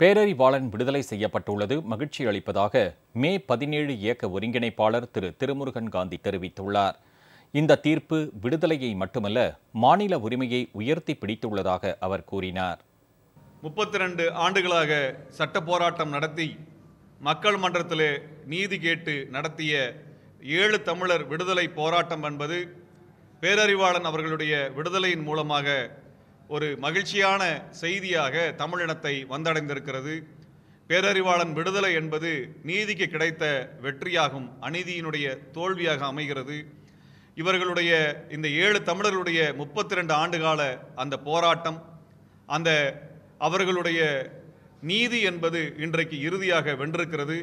பேரறிவாளன் விடுதலை செய்யப்பட்டுள்ளது மகிழ்ச்சி அளிப்பதாக மே பதினேழு இயக்க ஒருங்கிணைப்பாளர் திரு திருமுருகன் காந்தி தெரிவித்துள்ளார் இந்த தீர்ப்பு விடுதலையை மட்டுமல்ல மாநில உரிமையை உயர்த்தி பிடித்துள்ளதாக அவர் கூறினார் முப்பத்தி ரெண்டு ஆண்டுகளாக சட்ட போராட்டம் நடத்தி மக்கள் மன்றத்தில் நீதி கேட்டு நடத்திய ஏழு தமிழர் விடுதலை போராட்டம் என்பது பேரறிவாளன் அவர்களுடைய விடுதலையின் மூலமாக ஒரு மகிழ்ச்சியான செய்தியாக தமிழினத்தை வந்தடைந்திருக்கிறது பேரறிவாளன் விடுதலை என்பது நீதிக்கு கிடைத்த வெற்றியாகும் அநீதியினுடைய தோல்வியாக அமைகிறது இவர்களுடைய இந்த ஏழு தமிழர்களுடைய முப்பத்தி ரெண்டு ஆண்டுகால அந்த போராட்டம் அந்த அவர்களுடைய நீதி என்பது இன்றைக்கு இறுதியாக வென்றிருக்கிறது